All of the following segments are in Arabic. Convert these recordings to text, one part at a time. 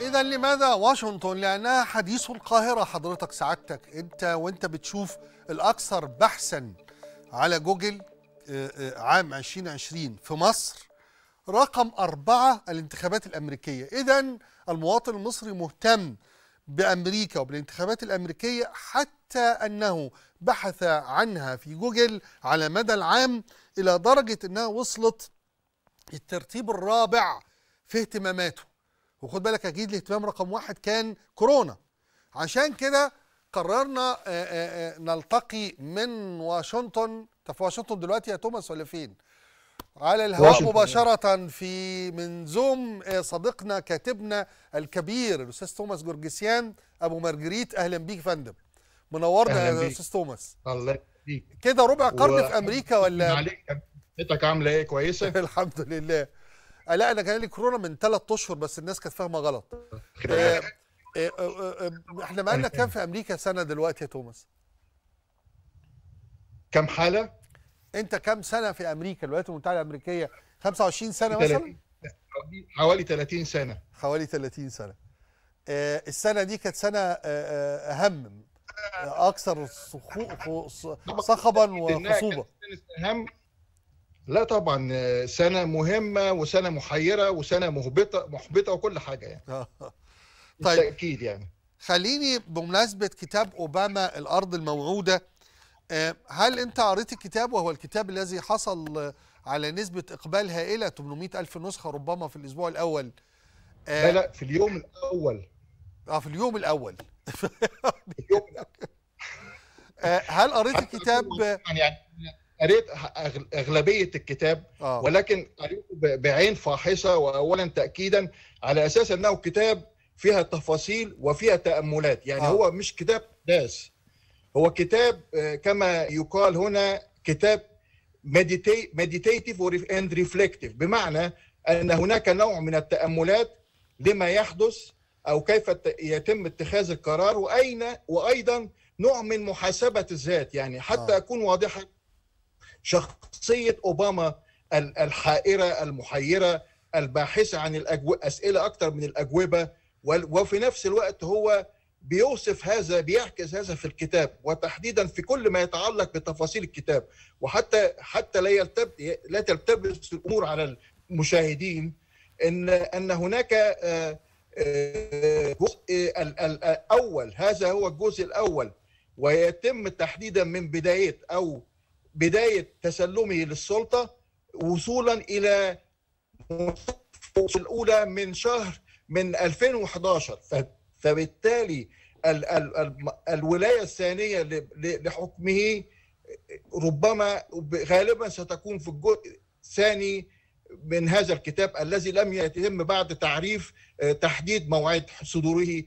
اذا لماذا واشنطن لانها حديث القاهره حضرتك سعادتك انت وانت بتشوف الاكثر بحثا على جوجل آه، آه، عام 2020 في مصر رقم أربعة الانتخابات الأمريكية إذا المواطن المصري مهتم بأمريكا وبالانتخابات الأمريكية حتى أنه بحث عنها في جوجل على مدى العام إلى درجة أنها وصلت الترتيب الرابع في اهتماماته وخد بالك اكيد الاهتمام رقم واحد كان كورونا عشان كده قررنا آه، آه، آه، نلتقي من واشنطن انت في واشنطن دلوقتي يا توماس ولا فين؟ على الهواء مباشرة في من زوم صديقنا كاتبنا الكبير الأستاذ توماس جورجسيان أبو مارجريت أهلا بيك فندم منورنا يا أستاذ توماس الله يخليك كده ربع قرن و... في أمريكا ولا عليك عاملة إيه كويسة؟ الحمد لله آه، لا انا جالي كورونا من ثلاث اشهر بس الناس كانت فاهمه غلط آه، آه، احنا بقى لنا كام في امريكا سنه دلوقتي يا توماس كم حاله انت كم سنه في امريكا الولايات المتحده الامريكيه 25 سنه مثلا حوالي 30 سنه حوالي 30 سنه السنه دي كانت سنه اهم اكثر صخبا وخصوبه اهم لا طبعا سنه مهمه وسنه محيره وسنه مهبطه محبطه وكل حاجه يعني آه. طيب بالتاكيد يعني خليني بمناسبه كتاب اوباما الارض الموعوده آه، هل انت قريت الكتاب وهو الكتاب الذي حصل على نسبه اقبال هائله 800 الف نسخه ربما في الاسبوع الاول آه، لا لا في اليوم الاول اه في اليوم الاول اليوم الاول هل قريت الكتاب يعني قريت اغلبيه الكتاب آه. ولكن قريته بعين فاحصه واولا تاكيدا على اساس انه كتاب فيها تفاصيل وفيها تاملات يعني آه. هو مش كتاب داس هو كتاب آه، كما يقال هنا كتاب مديتيتيف اند ريفلكتيف بمعنى ان هناك نوع من التاملات لما يحدث او كيف يتم اتخاذ القرار واين وايضا نوع من محاسبه الذات يعني حتى آه. اكون واضحا شخصيه اوباما الحائره المحيره الباحثه عن الأجو... اسئله اكثر من الاجوبه وفي نفس الوقت هو بيوصف هذا بيعكس هذا في الكتاب وتحديدا في كل ما يتعلق بتفاصيل الكتاب وحتى حتى لا يلتب... لا تلتبس الامور على المشاهدين ان ان هناك آه، آه، جزء الاول هذا هو الجزء الاول ويتم تحديدا من بدايه او بداية تسلمه للسلطة وصولا إلى الأولى من شهر من 2011 فبالتالي الولاية الثانية لحكمه ربما غالبا ستكون في الجزء الثاني من هذا الكتاب الذي لم يتم بعد تعريف آه، تحديد موعد صدوره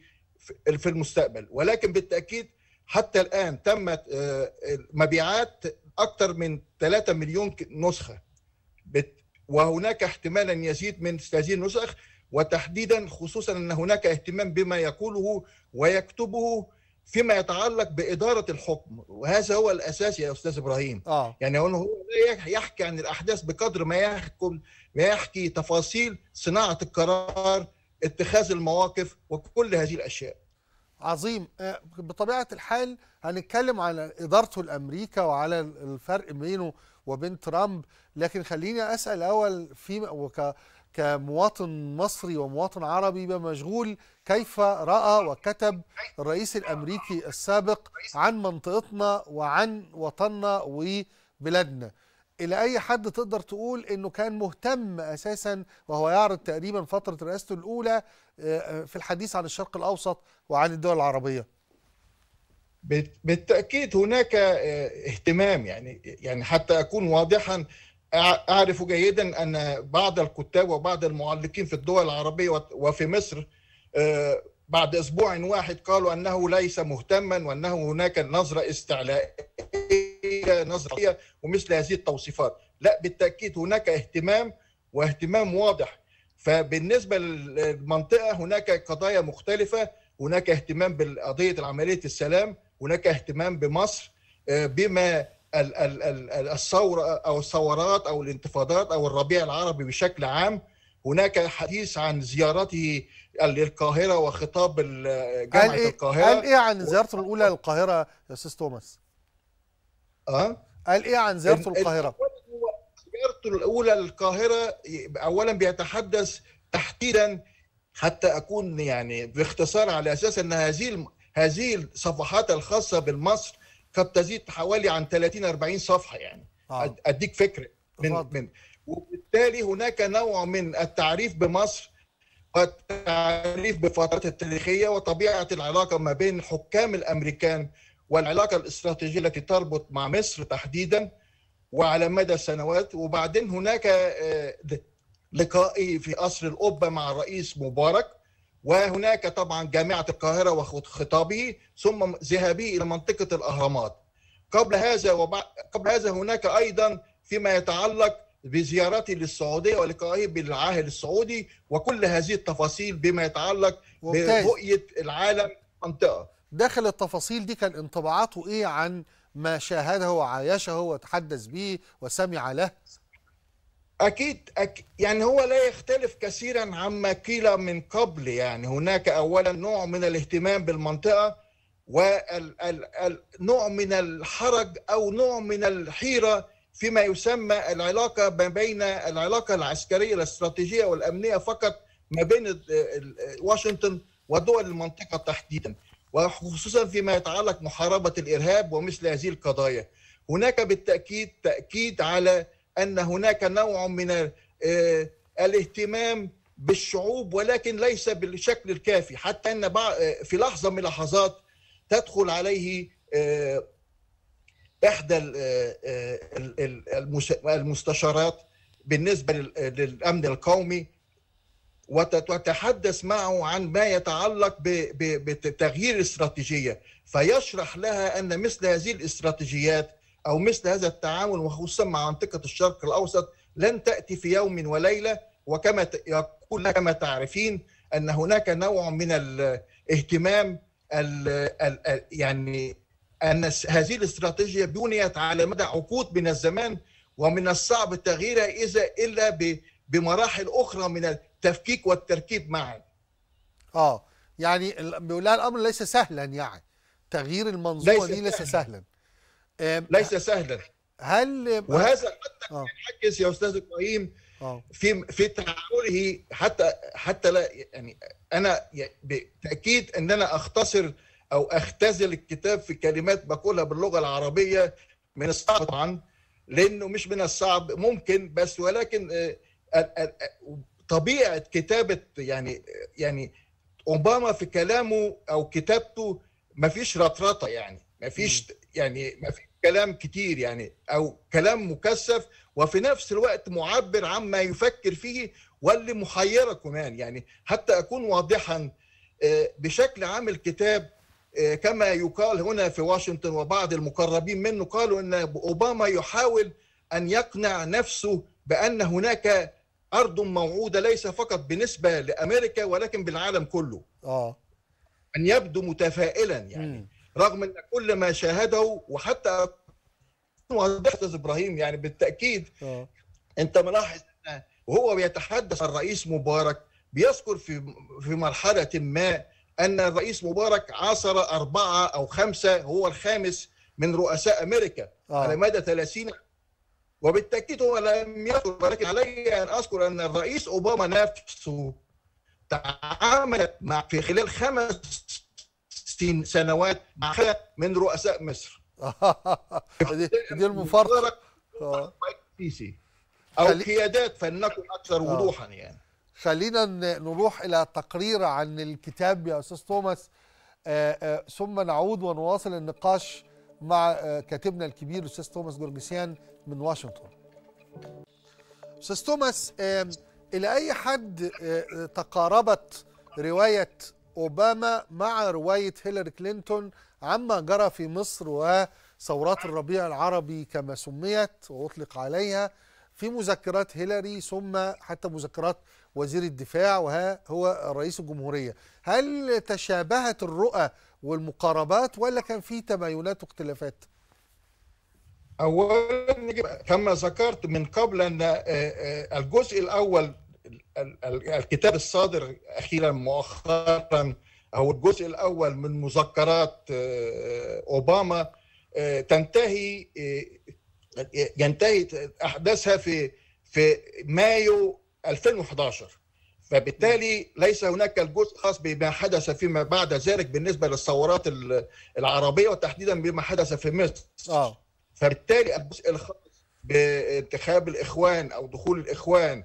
في المستقبل ولكن بالتأكيد حتى الآن تمت آه، مبيعات أكثر من 3 مليون نسخة وهناك احتمالا يزيد من هذه النسخ وتحديدا خصوصا أن هناك اهتمام بما يقوله ويكتبه فيما يتعلق بإدارة الحكم وهذا هو الأساس يا أستاذ إبراهيم آه. يعني هو لا يحكي عن الأحداث بقدر ما يحكم ما يحكي تفاصيل صناعة القرار اتخاذ المواقف وكل هذه الأشياء عظيم آه، بطبيعه الحال هنتكلم على ادارته الامريكا وعلى الفرق بينه وبين ترامب لكن خليني اسال اول في كمواطن مصري ومواطن عربي مشغول كيف راى وكتب الرئيس الامريكي السابق عن منطقتنا وعن وطننا وبلادنا إلى أي حد تقدر تقول إنه كان مهتم أساسا وهو يعرض تقريبا فترة رئاسته الأولى آه، آه، في الحديث عن الشرق الأوسط وعن الدول العربية بالتأكيد هناك آه، اهتمام يعني يعني حتى أكون واضحا أعرف جيدا أن بعض الكتاب وبعض المعلقين في الدول العربية وفي مصر بعد أسبوع واحد قالوا أنه ليس مهتما وأنه هناك نظرة استعلائية نظريه نظريه ومثل هذه التوصيفات لا بالتاكيد هناك اهتمام واهتمام واضح فبالنسبه للمنطقه هناك قضايا مختلفه هناك اهتمام بقضيه عمليه السلام هناك اهتمام بمصر آه، بما الثوره او الثورات او الانتفاضات او الربيع العربي بشكل عام هناك حديث عن زيارته للقاهره وخطاب جامعه إيه؟ القاهره قال ايه عن زيارته الاولى للقاهره يا استاذ توماس؟ اه قال ايه عن زيارته القاهره؟ زيارته الاولى للقاهره اولا بيتحدث تحديدا حتى اكون يعني باختصار على اساس ان هذه هذه الصفحات الخاصه بالمصر قد تزيد حوالي عن 30 40 صفحه يعني آه. اديك فكره من فضل. من وبالتالي هناك نوع من التعريف بمصر والتعريف بفترات التاريخيه وطبيعه العلاقه ما بين حكام الامريكان والعلاقة الاستراتيجية التي تربط مع مصر تحديدا وعلى مدى سنوات وبعدين هناك آه، لقائي في قصر القبة مع الرئيس مبارك وهناك طبعا جامعة القاهرة وخطابه ثم ذهابه إلى منطقة الأهرامات قبل هذا وبعد قبل هذا هناك أيضا فيما يتعلق بزيارته للسعودية ولقائي بالعاهل السعودي وكل هذه التفاصيل بما يتعلق برؤية العالم منطقة داخل التفاصيل دي كان انطباعاته ايه عن ما شاهده وعايشه وتحدث به وسمع له أكيد, أكيد يعني هو لا يختلف كثيرا عما قيل من قبل يعني هناك أولا نوع من الاهتمام بالمنطقة ونوع من الحرج أو نوع من الحيرة فيما يسمى العلاقة ما بين العلاقة العسكرية الاستراتيجية والأمنية فقط ما بين واشنطن ودول المنطقة تحديدا وخصوصا فيما يتعلق محاربة الإرهاب ومثل هذه القضايا هناك بالتأكيد تأكيد على أن هناك نوع من آه، الاهتمام بالشعوب ولكن ليس بالشكل الكافي حتى أن آه، في لحظة من اللحظات تدخل عليه آه، إحدى المستشارات بالنسبة للأمن القومي وتتحدث معه عن ما يتعلق بتغيير الاستراتيجيه فيشرح لها ان مثل هذه الاستراتيجيات او مثل هذا التعاون وخصوصا مع منطقه الشرق الاوسط لن تاتي في يوم وليله وكما يقول كما تعرفين ان هناك نوع من الاهتمام ال ال يعني ان هذه الاستراتيجيه بنيت على مدى عقود من الزمان ومن الصعب تغييرها اذا الا بمراحل اخرى من التفكيك والتركيب معا اه يعني لها الامر ليس سهلا يعني تغيير المنظومه ليس دي ليس سهلا ليس سهلا هل وهذا حتى آه. ينعكس يا استاذ ابراهيم آه. في في تعامله حتى حتى لا يعني انا بالتاكيد ان انا اختصر او اختزل الكتاب في كلمات بقولها باللغه العربيه من الصعب طبعا لانه مش من الصعب ممكن بس ولكن آه، طبيعه كتابه يعني يعني اوباما في كلامه او كتابته ما فيش رطرطه يعني ما فيش يعني ما في كلام كتير يعني او كلام مكثف وفي نفس الوقت معبر عما يفكر فيه واللي محيره كمان يعني حتى اكون واضحا آه، بشكل عام الكتاب آه، كما يقال هنا في واشنطن وبعض المقربين منه قالوا ان اوباما يحاول ان يقنع نفسه بان هناك ارض موعوده ليس فقط بالنسبه لامريكا ولكن بالعالم كله اه ان يبدو متفائلا يعني م. رغم ان كل ما شاهده وحتى استاذ ابراهيم يعني بالتاكيد أوه. انت ملاحظ وهو بيتحدث الرئيس مبارك بيذكر في في مرحله ما ان الرئيس مبارك عاصر اربعه او خمسه هو الخامس من رؤساء امريكا أوه. على مدى 30 وبالتأكيد هو لم يذكر ولكن علي أن أذكر أن الرئيس أوباما نفسه تعاملت مع في خلال خمس سنوات مع من رؤساء مصر دي, دي المفارقة آه. أو قيادات فلنكن أكثر آه. وضوحا يعني خلينا نروح إلى تقرير عن الكتاب يا أستاذ توماس آه، ثم نعود ونواصل النقاش مع كاتبنا الكبير الاستاذ توماس جورجسيان من واشنطن استاذ توماس الى اي حد تقاربت روايه اوباما مع روايه هيلاري كلينتون عما جرى في مصر وثورات الربيع العربي كما سميت واطلق عليها في مذكرات هيلاري ثم حتى مذكرات وزير الدفاع وهو رئيس الجمهوريه هل تشابهت الرؤى والمقاربات ولا كان في تباينات واختلافات اولا كما ذكرت من قبل ان آه، آه، الجزء الاول الكتاب الصادر اخيرا مؤخرا او الجزء الاول من مذكرات آه، اوباما تنتهي ينتهي احداثها في في مايو 2011 فبالتالي ليس هناك الجزء خاص بما حدث فيما بعد ذلك بالنسبه للثورات العربيه وتحديدا بما حدث في مصر. اه فبالتالي الجزء الخاص بانتخاب الاخوان او دخول الاخوان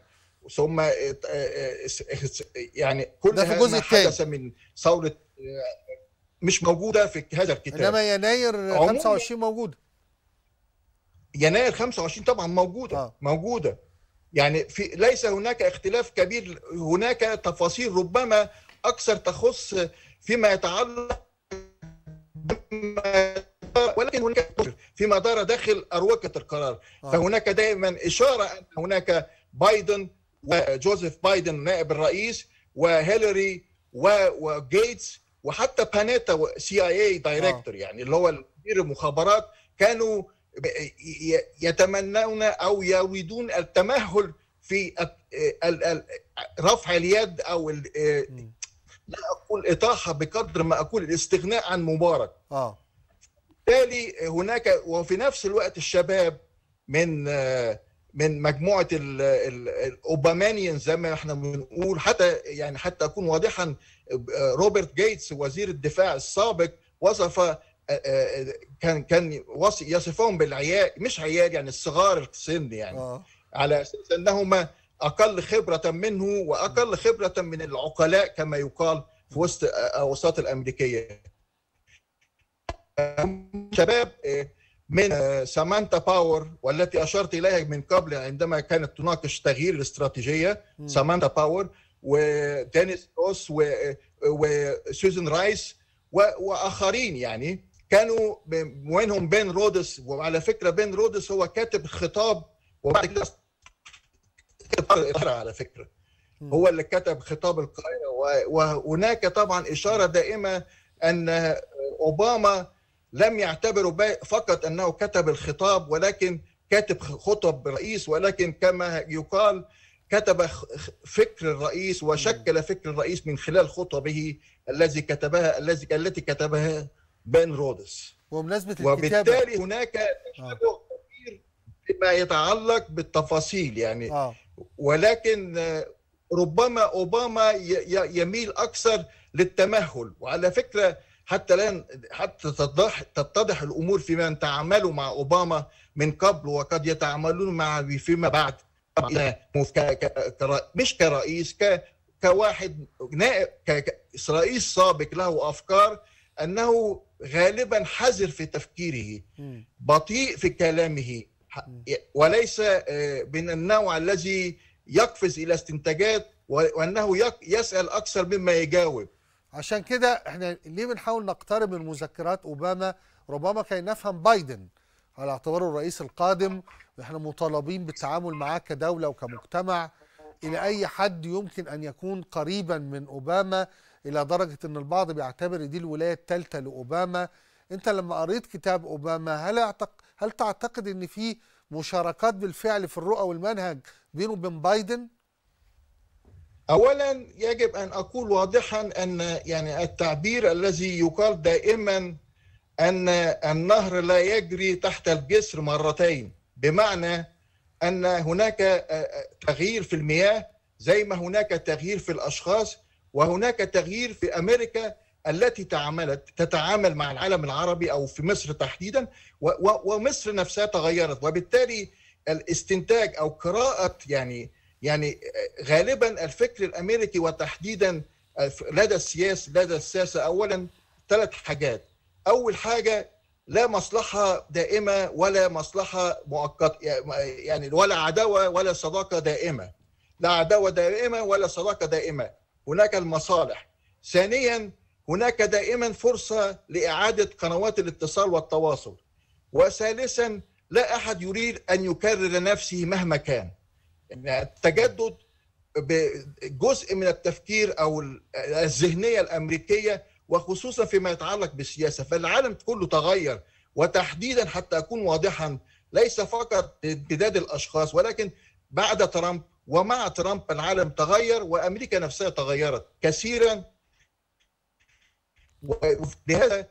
ثم يعني كل ده في الجزء ما حدث من ثوره مش موجوده في هذا الكتاب انما يناير 25 موجوده يناير 25 طبعا موجوده آه. موجوده يعني في ليس هناك اختلاف كبير هناك تفاصيل ربما اكثر تخص فيما يتعلق ولكن هناك فيما دار داخل أروقة القرار آه. فهناك دائما إشارة أن هناك بايدن وجوزيف بايدن نائب الرئيس وهيلاري وجيتس وحتى بانيتا سي اي اي دايركتور يعني اللي هو مدير المخابرات كانوا يتمنون او يريدون التمهل في رفع اليد او لا اقول اطاحه بقدر ما اقول الاستغناء عن مبارك اه بالتالي هناك وفي نفس الوقت الشباب من من مجموعه الاوبامانيين زي ما احنا بنقول حتى يعني حتى اكون واضحا روبرت جيتس وزير الدفاع السابق وصف آه، آه، كان كان يصفهم بالعيال مش عيال يعني الصغار السن يعني آه. على اساس انهما اقل خبره منه واقل خبره من العقلاء كما يقال في وسط اوساط آه، الامريكيه شباب آه، من آه، سامانتا باور والتي اشرت اليها من قبل عندما كانت تناقش تغيير الاستراتيجيه سامانتا باور ودينيس آه، روس وسوزن رايس واخرين يعني كانوا وينهم بين رودس وعلى فكره بين رودس هو كاتب خطاب وبعد كده على فكره هو اللي كتب خطاب القاهره وهناك طبعا اشاره دائمه ان اوباما لم يعتبروا فقط انه كتب الخطاب ولكن كاتب خطب الرئيس ولكن كما يقال كتب فكر الرئيس وشكل فكر الرئيس من خلال خطبه الذي كتبها الذي التي كتبها بن رودس وبمناسبة وبالتالي الكتابة. هناك آه. تشابه كبير فيما يتعلق بالتفاصيل يعني آه. ولكن آه، ربما اوباما يميل اكثر للتمهل وعلى فكره حتى الان حتى تتضح تتضح الامور فيما تعاملوا مع اوباما من قبل وقد يتعاملون معه فيما بعد مش كرئيس كواحد نائب رئيس سابق له افكار انه غالبا حذر في تفكيره بطيء في كلامه وليس آه، من النوع الذي يقفز الى استنتاجات وانه يسال اكثر مما يجاوب عشان كده احنا ليه بنحاول نقترب من مذكرات اوباما ربما كي نفهم بايدن على اعتباره الرئيس القادم احنا مطالبين بالتعامل معاه كدولة وكمجتمع إلى أي حد يمكن أن يكون قريبا من أوباما إلى درجة أن البعض بيعتبر دي الولاية الثالثة لأوباما أنت لما قريت كتاب أوباما هل, اعتقد هل تعتقد أن في مشاركات بالفعل في الرؤى والمنهج بينه وبين بايدن؟ اولا يجب ان اقول واضحا ان يعني التعبير الذي يقال دائما ان النهر لا يجري تحت الجسر مرتين بمعنى ان هناك آه، آه، تغيير في المياه زي ما هناك تغيير في الاشخاص وهناك تغيير في امريكا التي تعاملت تتعامل مع العالم العربي او في مصر تحديدا ومصر نفسها تغيرت وبالتالي الاستنتاج او قراءه يعني يعني غالبا الفكر الامريكي وتحديدا لدى السياسة لدى الساسة اولا ثلاث حاجات اول حاجه لا مصلحه دائمه ولا مصلحه مؤقته يعني ولا عداوه ولا صداقه دائمه لا عداوه دائمه ولا صداقه دائمه هناك المصالح ثانيا هناك دائما فرصه لاعاده قنوات الاتصال والتواصل وثالثا لا احد يريد ان يكرر نفسه مهما كان التجدد جزء من التفكير او الذهنيه الامريكيه وخصوصا فيما يتعلق بالسياسه فالعالم كله تغير وتحديدا حتى اكون واضحا ليس فقط امتداد الاشخاص ولكن بعد ترامب ومع ترامب العالم تغير وامريكا نفسها تغيرت كثيرا ولهذا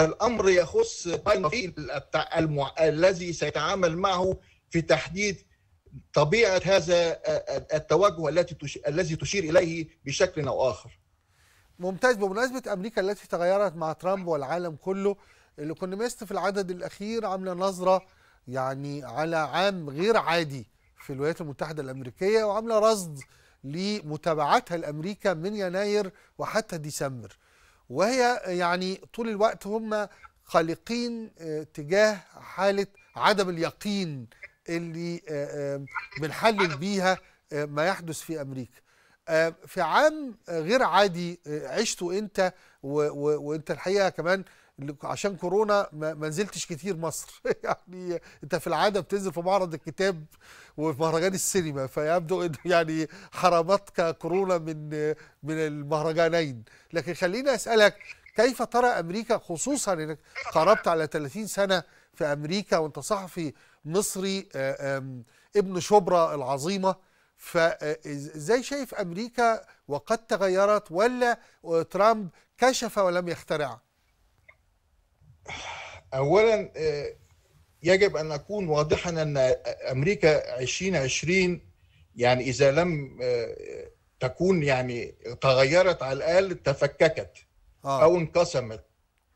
الامر يخص الذي سيتعامل معه في تحديد طبيعه هذا التوجه التي الذي تشير اليه بشكل او اخر. ممتاز بمناسبه امريكا التي تغيرت مع ترامب والعالم كله الايكونوميست في العدد الاخير عامله نظره يعني على عام غير عادي في الولايات المتحده الامريكيه وعامله رصد لمتابعتها لامريكا من يناير وحتى ديسمبر وهي يعني طول الوقت هم قلقين آه، تجاه حاله عدم اليقين اللي آه، بنحلل بيها آه، ما يحدث في امريكا آه، في عام غير عادي عشته انت وانت الحقيقه كمان عشان كورونا ما نزلتش كتير مصر يعني انت في العاده بتنزل في معرض الكتاب وفي مهرجان السينما فيبدو انه يعني حرمتك كورونا من من المهرجانين لكن خليني اسالك كيف ترى امريكا خصوصا انك قربت على 30 سنه في امريكا وانت صحفي مصري آه، ابن شبرا العظيمه فازاي آه، شايف امريكا وقد تغيرت ولا آه، ترامب كشف ولم يخترع؟ اولا يجب ان اكون واضحا ان امريكا 2020 يعني اذا لم تكون يعني تغيرت على الاقل تفككت او انقسمت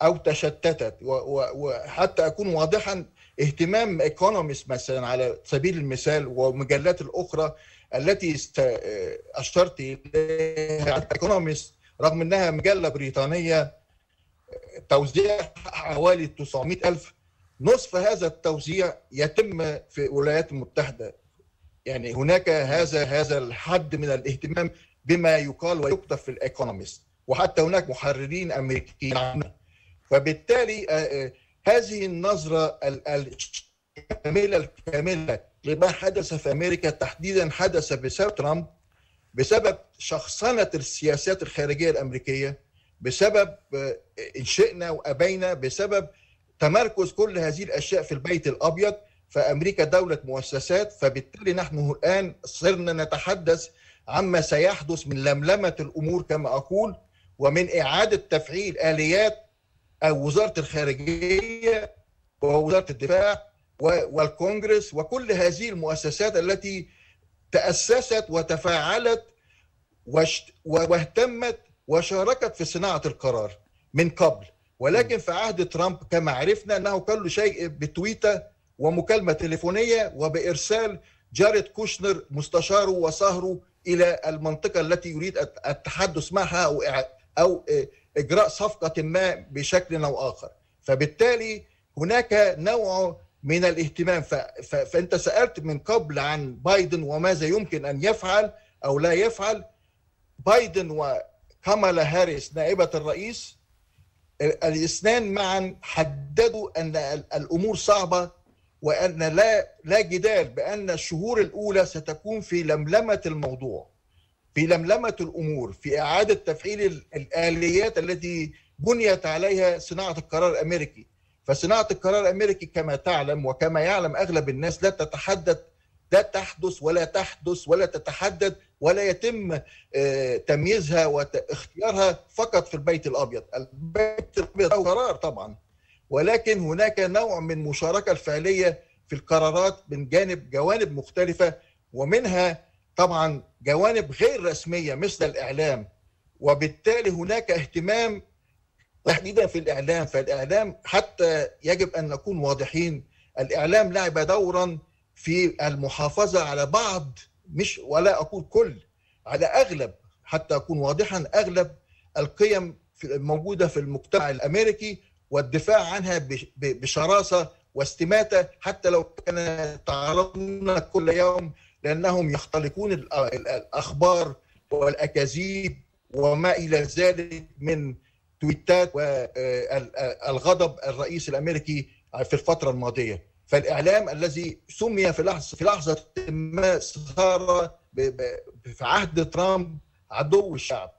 او تشتتت وحتى اكون واضحا اهتمام ايكونومست مثلا على سبيل المثال ومجلات الاخرى التي اشرت اليها ايكونومست رغم انها مجله بريطانيه توزيع حوالي 900 الف نصف هذا التوزيع يتم في الولايات المتحده يعني هناك هذا هذا الحد من الاهتمام بما يقال ويكتب في الايكونومست وحتى هناك محررين امريكيين عنه فبالتالي آه، آه، هذه النظرة الشاملة الكاملة لما حدث في أمريكا تحديدا حدث بسبب ترامب بسبب شخصنة السياسات الخارجية الأمريكية بسبب آه، إن شئنا وأبينا بسبب تمركز كل هذه الأشياء في البيت الأبيض فأمريكا دولة مؤسسات فبالتالي نحن الآن صرنا نتحدث عما سيحدث من لملمة الأمور كما أقول ومن إعادة تفعيل آليات أو وزارة الخارجية ووزارة الدفاع والكونجرس وكل هذه المؤسسات التي تأسست وتفاعلت واهتمت وشاركت في صناعة القرار من قبل ولكن في عهد ترامب كما عرفنا أنه كل شيء بتويتة ومكالمة تليفونية وبإرسال جارد كوشنر مستشاره وصهره إلى المنطقة التي يريد التحدث معها أو اجراء صفقه ما بشكل او اخر فبالتالي هناك نوع من الاهتمام فانت سالت من قبل عن بايدن وماذا يمكن ان يفعل او لا يفعل بايدن وكامالا هاريس نائبه الرئيس الاثنان معا حددوا ان الامور صعبه وان لا لا جدال بان الشهور الاولى ستكون في لملمه الموضوع في لملمه الامور في اعاده تفعيل الاليات التي بنيت عليها صناعه القرار الامريكي فصناعه القرار الامريكي كما تعلم وكما يعلم اغلب الناس لا تتحدث لا تحدث ولا تحدث ولا تتحدد ولا يتم آه، تمييزها واختيارها فقط في البيت الابيض البيت الابيض هو قرار طبعا ولكن هناك نوع من المشاركه الفعليه في القرارات من جانب جوانب مختلفه ومنها طبعا جوانب غير رسميه مثل الاعلام وبالتالي هناك اهتمام تحديدا في الاعلام فالاعلام حتى يجب ان نكون واضحين الاعلام لعب دورا في المحافظه على بعض مش ولا اقول كل على اغلب حتى اكون واضحا اغلب القيم الموجوده في المجتمع الامريكي والدفاع عنها بشراسه واستماته حتى لو كان تعرضنا كل يوم لأنهم يختلقون الأخبار والأكاذيب وما إلى ذلك من تويتات والغضب آه، آه، الرئيس الأمريكي في الفترة الماضية فالإعلام الذي سمي في لحظة, في لحظة ما صار في عهد ترامب عدو الشعب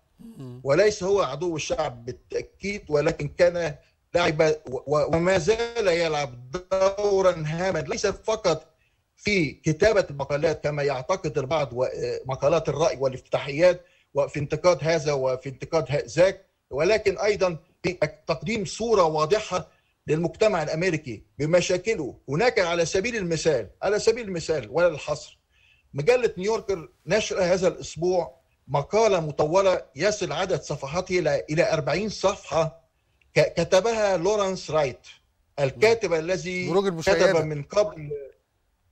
وليس هو عدو الشعب بالتأكيد ولكن كان لعب وما زال يلعب دورا هاما ليس فقط في كتابة المقالات كما يعتقد البعض مقالات الرأي والافتتاحيات وفي انتقاد هذا وفي انتقاد ذاك ولكن أيضا في تقديم صورة واضحة للمجتمع الأمريكي بمشاكله هناك على سبيل المثال على سبيل المثال ولا الحصر مجلة نيويوركر نشر هذا الأسبوع مقالة مطولة يصل عدد صفحاتها إلى 40 صفحة كتبها لورانس رايت الكاتب الذي كتب من قبل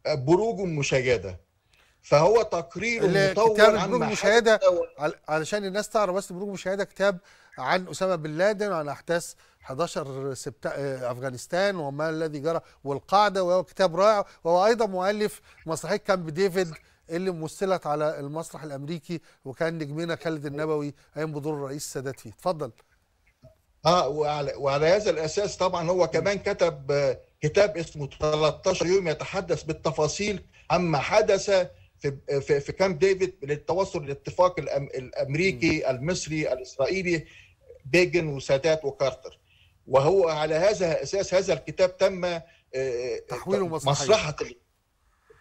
بروج المشاهده فهو تقرير مطول عن بروج المشاهده علشان الناس تعرف بس بروج المشاهده كتاب عن اسامه بن لادن وعن احداث 11 سبت... افغانستان وما الذي جرى والقاعده وهو كتاب رائع وهو ايضا مؤلف مسرحيه كامب ديفيد اللي مثلت على المسرح الامريكي وكان نجمنا خالد النبوي قايم بدور الرئيس السادات فيه اتفضل اه وعلى, وعلى هذا الاساس طبعا هو كمان كتب كتاب اسمه 13 يوم يتحدث بالتفاصيل عما حدث في في, كامب ديفيد للتوصل للاتفاق الامريكي المصري الاسرائيلي بيجن وسادات وكارتر وهو على هذا اساس هذا الكتاب تم آه، آه، تحويله مسرحه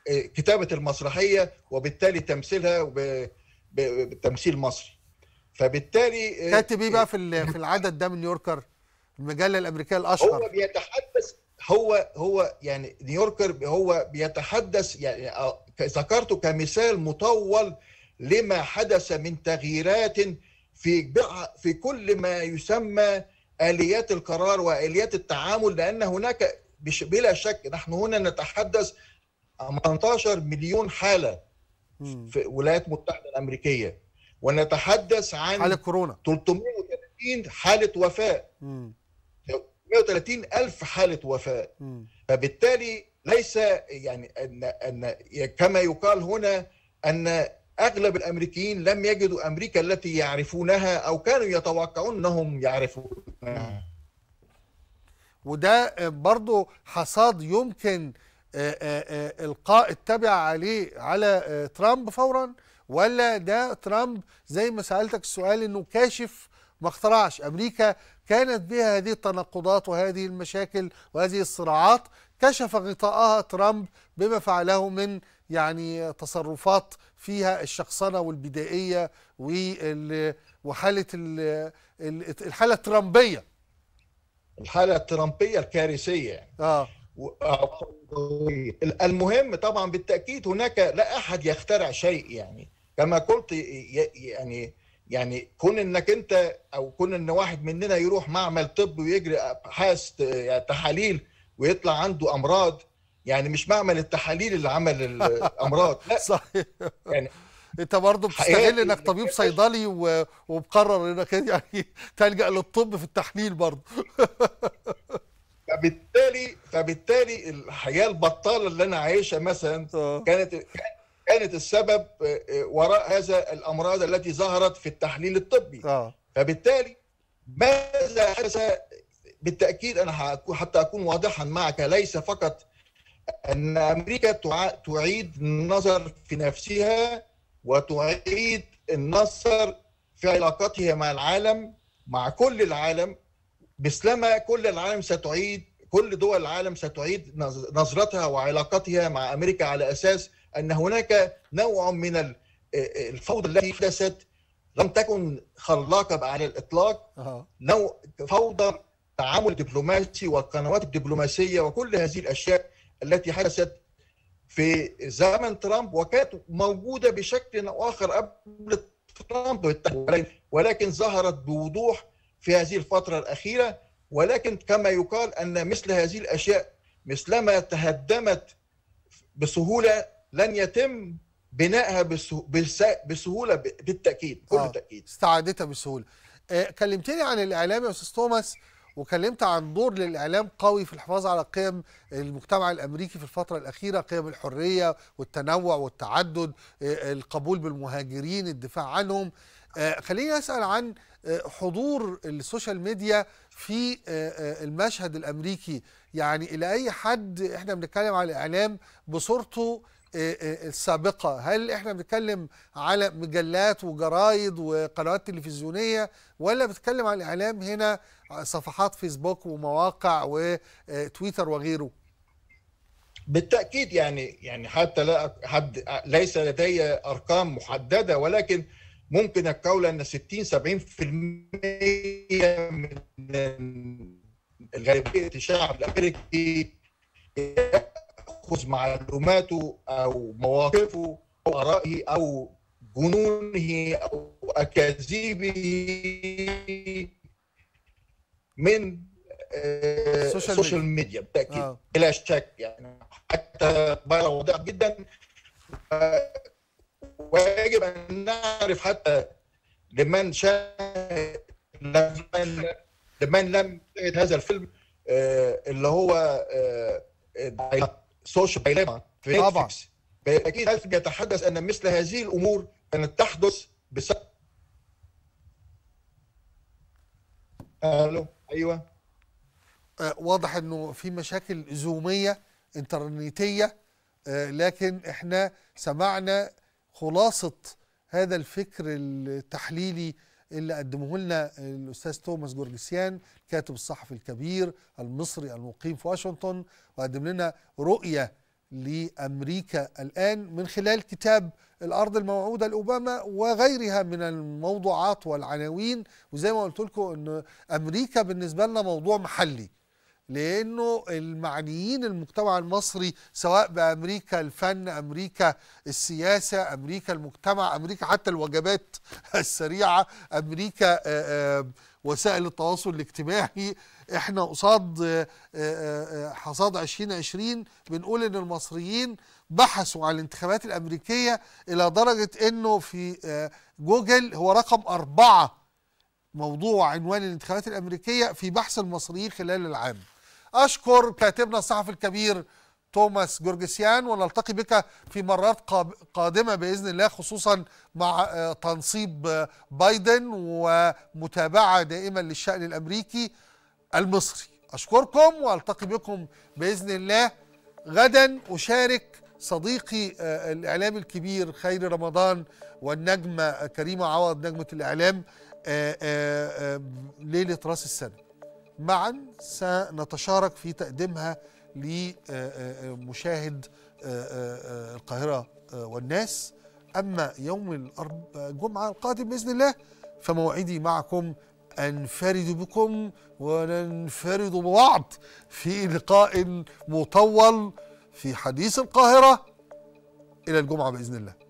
آه، كتابه المسرحيه وبالتالي تمثيلها بتمثيل مصري فبالتالي كاتب ايه بقى في في العدد ده من نيويوركر المجله الامريكيه الاشهر هو بيتحدث هو هو يعني نيويوركر هو بيتحدث يعني آه، ذكرته كمثال مطول لما حدث من تغييرات في في كل ما يسمى اليات القرار واليات التعامل لان هناك بلا شك نحن هنا نتحدث 18 مليون حاله في الولايات المتحده الامريكيه ونتحدث عن حاله كورونا 330 حاله وفاه 130 ألف حالة وفاة فبالتالي ليس يعني أن, أن كما يقال هنا أن أغلب الأمريكيين لم يجدوا أمريكا التي يعرفونها أو كانوا يتوقعون أنهم يعرفونها وده برضه حصاد يمكن آه، آه، آه، القاء التبع عليه على ترامب فورا ولا ده ترامب زي ما سالتك السؤال انه كاشف ما اخترعش امريكا كانت بها هذه التناقضات وهذه المشاكل وهذه الصراعات كشف غطاءها ترامب بما فعله من يعني تصرفات فيها الشخصنه والبدائيه وحاله الحاله الترامبيه الحاله الترامبيه الكارثيه يعني. اه المهم طبعا بالتاكيد هناك لا احد يخترع شيء يعني كما قلت يعني يعني كون انك انت او كون ان واحد مننا يروح معمل طب ويجري ابحاث يعني تحاليل ويطلع عنده امراض يعني مش معمل التحاليل اللي عمل الامراض لا صحيح يعني انت برضه بتستغل انك طبيب صيدلي ومقرر انك يعني تلجا للطب في التحليل برضه فبالتالي فبالتالي الحياه البطاله اللي انا عايشها مثلا آه. كانت كانت السبب آه، آه، وراء هذا الامراض التي ظهرت في التحليل الطبي آه. فبالتالي ماذا حدث بالتاكيد انا حتى اكون واضحا معك ليس فقط ان امريكا تعيد النظر في نفسها وتعيد النظر في علاقتها مع العالم مع كل العالم مثلما كل العالم ستعيد كل دول العالم ستعيد نظرتها وعلاقتها مع امريكا على اساس ان هناك نوع من الفوضى التي حدثت لم تكن خلاقه على الاطلاق نوع فوضى تعامل دبلوماسي والقنوات الدبلوماسيه وكل هذه الاشياء التي حدثت في زمن ترامب وكانت موجوده بشكل او اخر قبل ترامب ولكن ظهرت بوضوح في هذه الفتره الاخيره ولكن كما يقال ان مثل هذه الاشياء مثلما تهدمت بسهوله لن يتم بنائها بسهوله بالتاكيد كل آه. تاكيد استعادتها بسهوله آه، كلمتني عن الاعلام يا استاذ توماس وكلمت عن دور للاعلام قوي في الحفاظ على قيم المجتمع الامريكي في الفتره الاخيره قيم الحريه والتنوع والتعدد آه، القبول بالمهاجرين الدفاع عنهم آه، خليني اسال عن حضور السوشيال ميديا في المشهد الامريكي يعني الى اي حد احنا بنتكلم على الاعلام بصورته السابقة هل احنا بنتكلم على مجلات وجرايد وقنوات تلفزيونية ولا بتتكلم على الإعلام هنا صفحات فيسبوك ومواقع وتويتر وغيره بالتأكيد يعني يعني حتى لا حد ليس لدي أرقام محددة ولكن ممكن القول أن 60 70% من غالبية الشعب الأمريكي ياخذ معلوماته او مواقفه او ارائه او جنونه او اكاذيبه من السوشيال آه، ميديا بالتاكيد آه. بلا شك يعني حتى بقى واضح جدا آه، ويجب ان نعرف حتى لمن شاهد لمن لمن لم يشاهد هذا الفيلم اللي هو سوشيال دايلاما في طبعا بالتاكيد هل يتحدث ان مثل هذه الامور كانت تحدث بسبب الو ايوه آه واضح انه في مشاكل زوميه انترنتيه آه لكن احنا سمعنا خلاصه هذا الفكر التحليلي اللي قدمه لنا الاستاذ توماس جورجسيان الكاتب الصحفي الكبير المصري المقيم في واشنطن وقدم لنا رؤيه لامريكا الان من خلال كتاب الارض الموعوده لاوباما وغيرها من الموضوعات والعناوين وزي ما قلت لكم ان امريكا بالنسبه لنا موضوع محلي لأنه المعنيين المجتمع المصري سواء بأمريكا الفن أمريكا السياسة أمريكا المجتمع أمريكا حتى الوجبات السريعة أمريكا وسائل التواصل الاجتماعي احنا قصاد حصاد 2020 بنقول ان المصريين بحثوا عن الانتخابات الامريكيه الى درجه انه في جوجل هو رقم اربعه موضوع عنوان الانتخابات الامريكيه في بحث المصريين خلال العام. أشكر كاتبنا الصحفي الكبير توماس جورجسيان ونلتقي بك في مرات قادمة بإذن الله خصوصا مع آه، تنصيب آه، بايدن ومتابعة دائما للشأن الأمريكي المصري أشكركم وألتقي بكم بإذن الله غدا أشارك صديقي آه، الإعلام الكبير خير رمضان والنجمة كريمة عوض نجمة الإعلام ليلة راس السنة معا سنتشارك في تقديمها لمشاهد آه، آه، آه، القاهرة والناس أما يوم الجمعة القادم بإذن الله فموعدي معكم أنفرد بكم وننفرد ببعض في لقاء مطول في حديث القاهرة إلى الجمعة بإذن الله